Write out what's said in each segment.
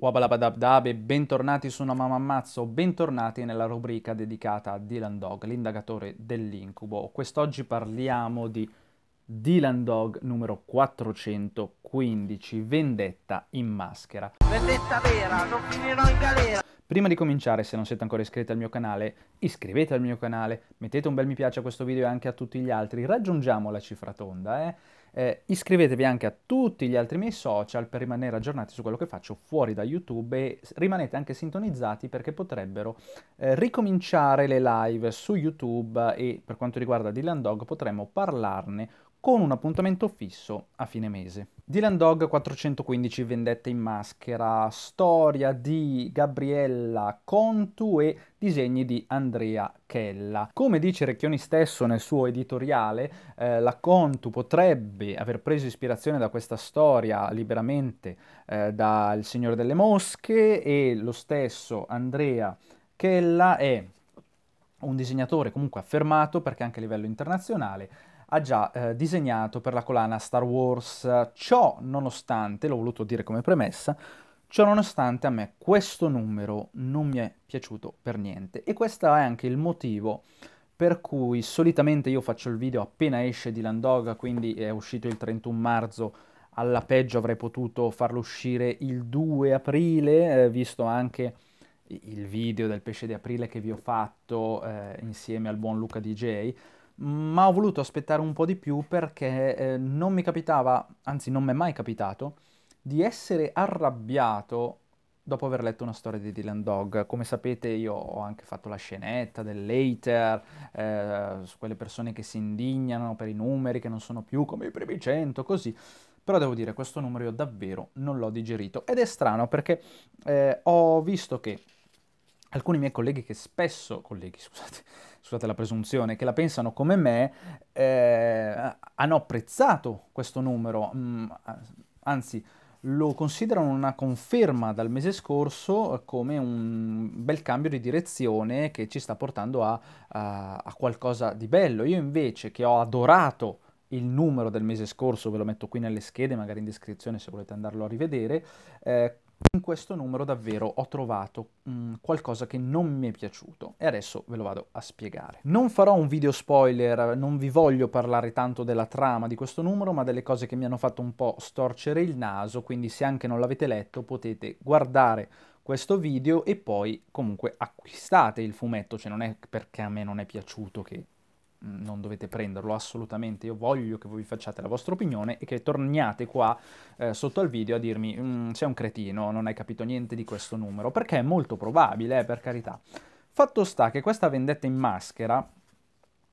Wabalabadabdab e bentornati su una mamma ammazzo, bentornati nella rubrica dedicata a Dylan Dog, l'indagatore dell'incubo. Quest'oggi parliamo di Dylan Dog numero 415, Vendetta in maschera. Vendetta vera, non finirò in galera. Prima di cominciare, se non siete ancora iscritti al mio canale, iscrivetevi al mio canale, mettete un bel mi piace a questo video e anche a tutti gli altri, raggiungiamo la cifra tonda, eh? Eh, iscrivetevi anche a tutti gli altri miei social per rimanere aggiornati su quello che faccio fuori da YouTube e rimanete anche sintonizzati perché potrebbero eh, ricominciare le live su YouTube e per quanto riguarda Dylan Dog potremmo parlarne con un appuntamento fisso a fine mese. Dylan Dog 415 Vendetta in maschera, storia di Gabriella Contu e disegni di Andrea Chella. Come dice Recchioni stesso nel suo editoriale, eh, la Contu potrebbe aver preso ispirazione da questa storia liberamente eh, da Signore delle Mosche e lo stesso Andrea Chella è un disegnatore comunque affermato perché anche a livello internazionale ha già eh, disegnato per la collana Star Wars. Ciò nonostante, l'ho voluto dire come premessa, ciò nonostante a me questo numero non mi è piaciuto per niente e questo è anche il motivo per cui solitamente io faccio il video appena esce di Landoga, quindi è uscito il 31 marzo, alla peggio avrei potuto farlo uscire il 2 aprile, eh, visto anche il video del pesce di aprile che vi ho fatto eh, insieme al buon Luca DJ, ma ho voluto aspettare un po' di più perché eh, non mi capitava, anzi non mi è mai capitato, di essere arrabbiato dopo aver letto una storia di Dylan Dog. Come sapete io ho anche fatto la scenetta dell'hater, eh, su quelle persone che si indignano per i numeri che non sono più come i primi 100, così. Però devo dire, questo numero io davvero non l'ho digerito. Ed è strano perché eh, ho visto che alcuni miei colleghi che spesso, colleghi scusate, scusate la presunzione, che la pensano come me, eh, hanno apprezzato questo numero, mh, mm, anzi lo considerano una conferma dal mese scorso come un bel cambio di direzione che ci sta portando a, a, a qualcosa di bello. Io invece che ho adorato il numero del mese scorso, ve lo metto qui nelle schede, magari in descrizione se volete andarlo a rivedere, eh, in questo numero davvero ho trovato mh, mm, qualcosa che non mi è piaciuto e adesso ve lo vado a spiegare. Non farò un video spoiler, non vi voglio parlare tanto della trama di questo numero, ma delle cose che mi hanno fatto un po' storcere il naso, quindi se anche non l'avete letto potete guardare questo video e poi comunque acquistate il fumetto, cioè non è perché a me non è piaciuto che non dovete prenderlo assolutamente, io voglio che voi facciate la vostra opinione e che torniate qua eh, sotto al video a dirmi mm, sei un cretino, non hai capito niente di questo numero, perché è molto probabile, eh, per carità. Fatto sta che questa vendetta in maschera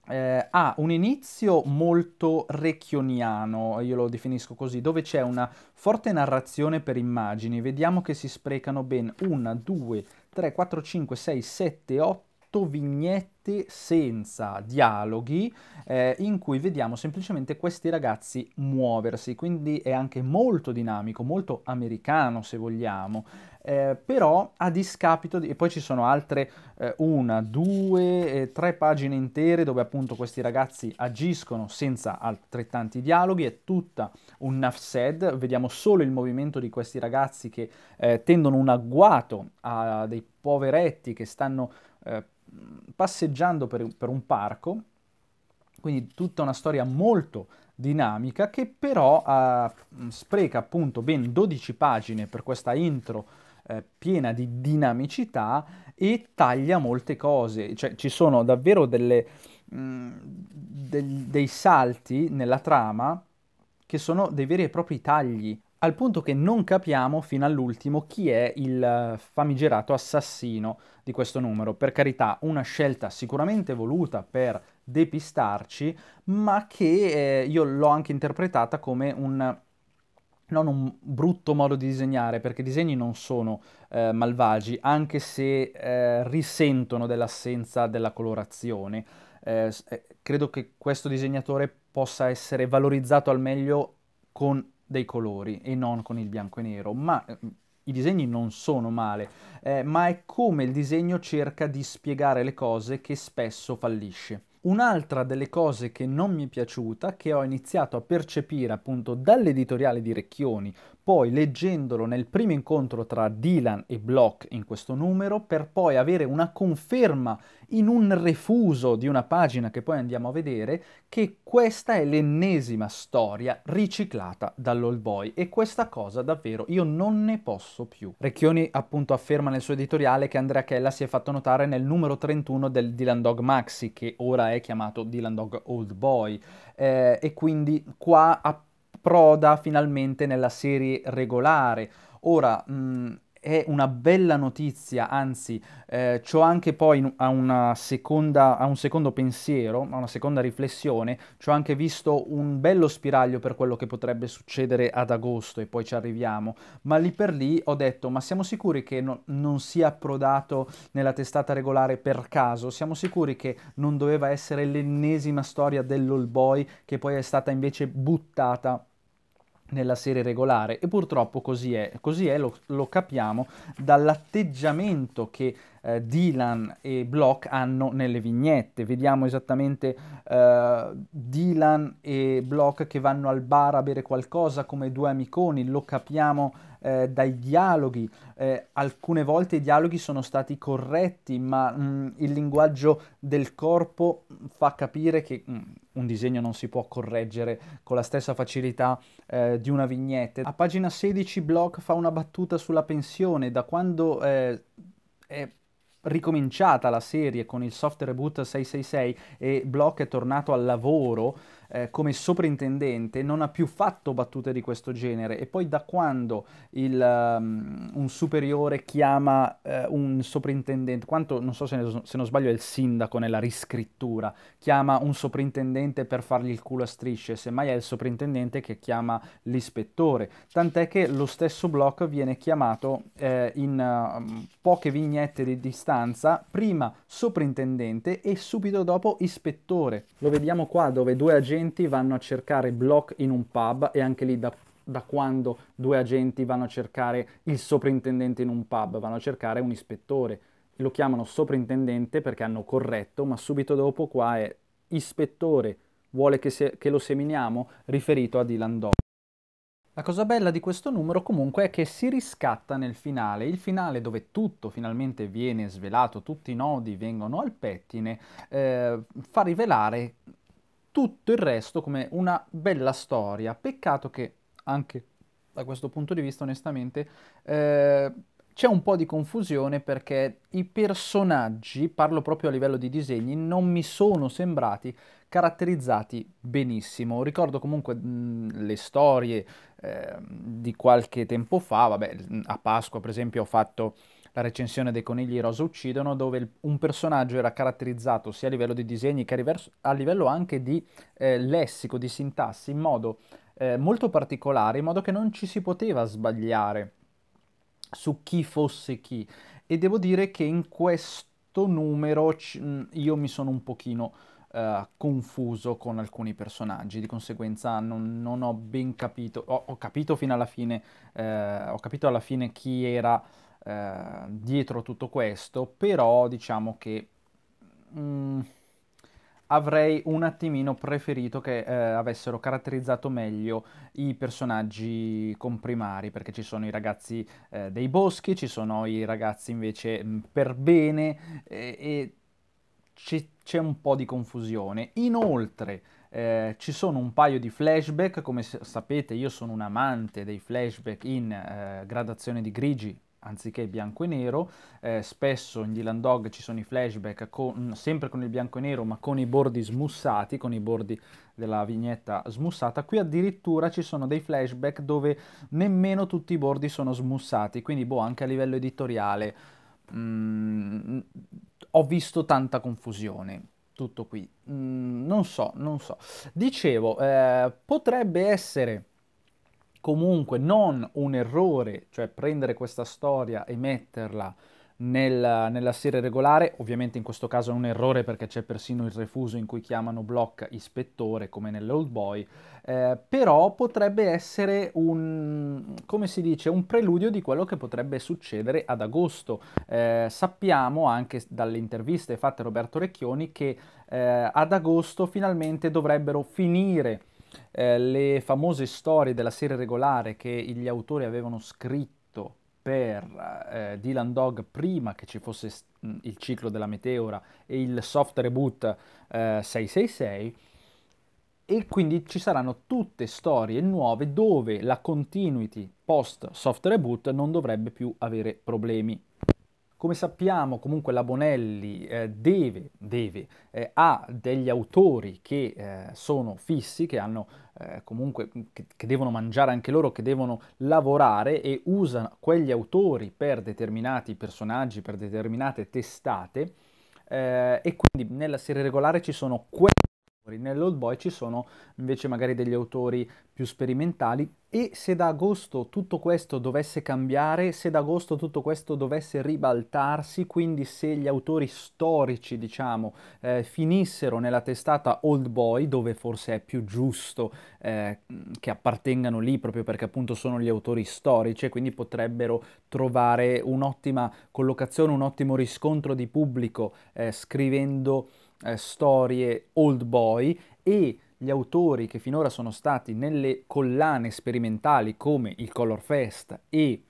eh, ha un inizio molto recchioniano, io lo definisco così, dove c'è una forte narrazione per immagini, vediamo che si sprecano ben 1, 2, 3, 4, 5, 6, 7, 8, 8 vignette senza dialoghi eh, in cui vediamo semplicemente questi ragazzi muoversi, quindi è anche molto dinamico, molto americano se vogliamo. Eh, però a discapito di... e poi ci sono altre eh, una, due, eh, tre pagine intere dove appunto questi ragazzi agiscono senza altrettanti dialoghi, è tutta un nafsed, vediamo solo il movimento di questi ragazzi che eh, tendono un agguato a dei poveretti che stanno eh, passeggiando per, per un parco, quindi tutta una storia molto dinamica che però eh, spreca appunto ben 12 pagine per questa intro eh, piena di dinamicità e taglia molte cose, cioè ci sono davvero delle, mh, mm, del, dei salti nella trama che sono dei veri e propri tagli al punto che non capiamo fino all'ultimo chi è il eh, famigerato assassino di questo numero. Per carità, una scelta sicuramente voluta per depistarci, ma che eh, io l'ho anche interpretata come un non un brutto modo di disegnare, perché i disegni non sono eh, malvagi, anche se eh, risentono dell'assenza della colorazione. Eh, eh, credo che questo disegnatore possa essere valorizzato al meglio con dei colori e non con il bianco e nero, ma eh, i disegni non sono male, eh, ma è come il disegno cerca di spiegare le cose che spesso fallisce. Un'altra delle cose che non mi è piaciuta, che ho iniziato a percepire appunto dall'editoriale di Recchioni, poi leggendolo nel primo incontro tra Dylan e Block in questo numero, per poi avere una conferma in un refuso di una pagina che poi andiamo a vedere, che questa è l'ennesima storia riciclata dall'Old Boy e questa cosa davvero io non ne posso più. Recchioni appunto afferma nel suo editoriale che Andrea Kella si è fatto notare nel numero 31 del Dylan Dog Maxi, che ora è è chiamato Dylan Dog Old Boy eh, e quindi qua approda finalmente nella serie regolare. Ora, mh, mm, è una bella notizia, anzi, eh, ho anche poi a, seconda, a, un secondo pensiero, a una seconda riflessione, ci ho anche visto un bello spiraglio per quello che potrebbe succedere ad agosto e poi ci arriviamo, ma lì per lì ho detto, ma siamo sicuri che no, non sia approdato nella testata regolare per caso? Siamo sicuri che non doveva essere l'ennesima storia dell'All Boy che poi è stata invece buttata? nella serie regolare e purtroppo così è, così è lo, lo capiamo dall'atteggiamento che eh, Dylan e Block hanno nelle vignette. Vediamo esattamente eh, Dylan e Block che vanno al bar a bere qualcosa come due amiconi, lo capiamo eh, dai dialoghi. Eh, alcune volte i dialoghi sono stati corretti, ma mh, mm, il linguaggio del corpo fa capire che mh, mm, un disegno non si può correggere con la stessa facilità eh, di una vignetta. A pagina 16 Block fa una battuta sulla pensione, da quando eh, è ricominciata la serie con il soft reboot 666 e Block è tornato al lavoro eh, come soprintendente non ha più fatto battute di questo genere e poi da quando il, um, un superiore chiama eh, un soprintendente, quanto non so se, ne, se, non sbaglio è il sindaco nella riscrittura, chiama un soprintendente per fargli il culo a strisce, semmai è il soprintendente che chiama l'ispettore, tant'è che lo stesso Block viene chiamato eh, in uh, poche vignette di distanza, prima soprintendente e subito dopo ispettore. Lo vediamo qua dove due agenti agenti vanno a cercare Block in un pub e anche lì da, da quando due agenti vanno a cercare il soprintendente in un pub, vanno a cercare un ispettore. Lo chiamano soprintendente perché hanno corretto, ma subito dopo qua è ispettore, vuole che, se, che lo seminiamo, riferito a Dylan Dog. La cosa bella di questo numero comunque è che si riscatta nel finale, il finale dove tutto finalmente viene svelato, tutti i nodi vengono al pettine, eh, fa rivelare tutto il resto come una bella storia. Peccato che anche da questo punto di vista, onestamente, eh, c'è un po' di confusione perché i personaggi, parlo proprio a livello di disegni, non mi sono sembrati caratterizzati benissimo. Ricordo comunque mh, le storie eh, di qualche tempo fa, vabbè, a Pasqua per esempio ho fatto la recensione dei conigli rosa uccidono, dove il, un personaggio era caratterizzato sia a livello di disegni che a, riverso, a livello anche di eh, lessico, di sintassi, in modo eh, molto particolare, in modo che non ci si poteva sbagliare su chi fosse chi. E devo dire che in questo numero c- mm, io mi sono un pochino... Uh, confuso con alcuni personaggi, di conseguenza non, non ho ben capito, ho, ho, capito fino alla fine, uh, ho capito alla fine chi era eh, dietro tutto questo, però diciamo che mh, mm, avrei un attimino preferito che eh, avessero caratterizzato meglio i personaggi comprimari, perché ci sono i ragazzi eh, dei boschi, ci sono i ragazzi invece mh, mm, per bene e c'è un po' di confusione. Inoltre, eh, ci sono un paio di flashback, come sapete io sono un amante dei flashback in eh, gradazione di grigi anziché bianco e nero. Eh, spesso in Dylan Dog ci sono i flashback con, mm, sempre con il bianco e nero, ma con i bordi smussati, con i bordi della vignetta smussata. Qui addirittura ci sono dei flashback dove nemmeno tutti i bordi sono smussati, quindi boh, anche a livello editoriale mh, mm, ho visto tanta confusione tutto qui. Mm, non so, non so. Dicevo, eh, potrebbe essere comunque non un errore, cioè prendere questa storia e metterla nella, nella serie regolare, ovviamente in questo caso è un errore perché c'è persino il refuso in cui chiamano Block ispettore come nell'Old Boy, eh, però potrebbe essere un, come si dice, un preludio di quello che potrebbe succedere ad agosto. Eh, sappiamo anche dalle interviste fatte a Roberto Recchioni che eh, ad agosto finalmente dovrebbero finire eh, le famose storie della serie regolare che gli autori avevano scritto per eh, Dylan Dog prima che ci fosse mh, mm, il ciclo della meteora e il soft reboot eh, 666 e quindi ci saranno tutte storie nuove dove la continuity post soft reboot non dovrebbe più avere problemi come sappiamo comunque la Bonelli eh, deve, deve eh, ha degli autori che eh, sono fissi, che hanno eh, comunque, che, che, devono mangiare anche loro, che devono lavorare e usa quegli autori per determinati personaggi, per determinate testate eh, e quindi nella serie regolare ci sono quegli autori, nell'Old Boy ci sono invece magari degli autori più sperimentali e se da agosto tutto questo dovesse cambiare, se da agosto tutto questo dovesse ribaltarsi, quindi se gli autori storici, diciamo, eh, finissero nella testata Old Boy, dove forse è più giusto eh, che appartengano lì, proprio perché appunto sono gli autori storici, e quindi potrebbero trovare un'ottima collocazione, un ottimo riscontro di pubblico eh, scrivendo eh, storie Old Boy e gli autori che finora sono stati nelle collane sperimentali come il Color Fest e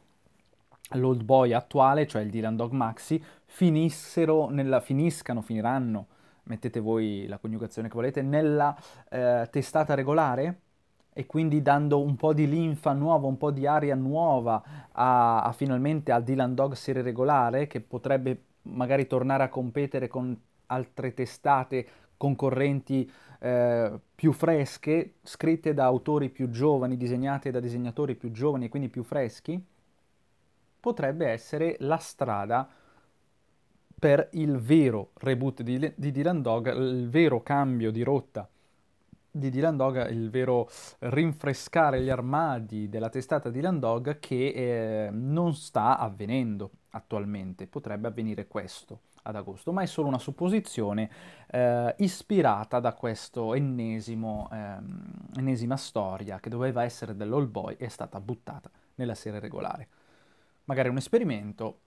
l'Old Boy attuale, cioè il Dylan Dog Maxi, finissero nella, finiscano, finiranno, mettete voi la coniugazione che volete, nella eh, testata regolare e quindi dando un po' di linfa nuova, un po' di aria nuova a, a finalmente al Dylan Dog serie regolare che potrebbe magari tornare a competere con altre testate concorrenti eh, più fresche, scritte da autori più giovani, disegnate da disegnatori più giovani e quindi più freschi, potrebbe essere la strada per il vero reboot di, di Dylan Dog, il vero cambio di rotta di Dylan Dog, il vero rinfrescare gli armadi della testata Dylan Dog che eh, non sta avvenendo attualmente, potrebbe avvenire questo ad agosto, ma è solo una supposizione eh, ispirata da questa ehm, ennesima storia che doveva essere dell'All Boy e è stata buttata nella serie regolare. Magari un esperimento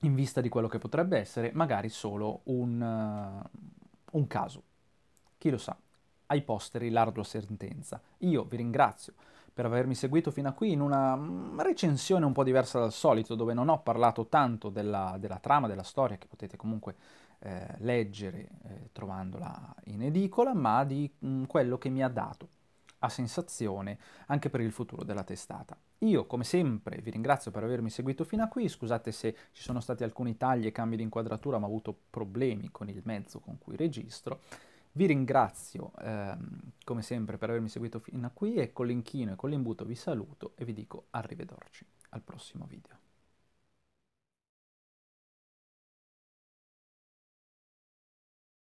in vista di quello che potrebbe essere, magari solo un, uh, un caso. Chi lo sa? Ai posteri l'ardua sentenza. Io vi ringrazio per avermi seguito fino a qui in una mm, recensione un po' diversa dal solito, dove non ho parlato tanto della, della trama, della storia, che potete comunque eh, leggere eh, trovandola in edicola, ma di mh, mm, quello che mi ha dato a sensazione anche per il futuro della testata. Io, come sempre, vi ringrazio per avermi seguito fino a qui, scusate se ci sono stati alcuni tagli e cambi di inquadratura, ma ho avuto problemi con il mezzo con cui registro. Vi ringrazio ehm, come sempre per avermi seguito fino a qui e con l'inchino e con l'imbuto vi saluto e vi dico arrivederci al prossimo video.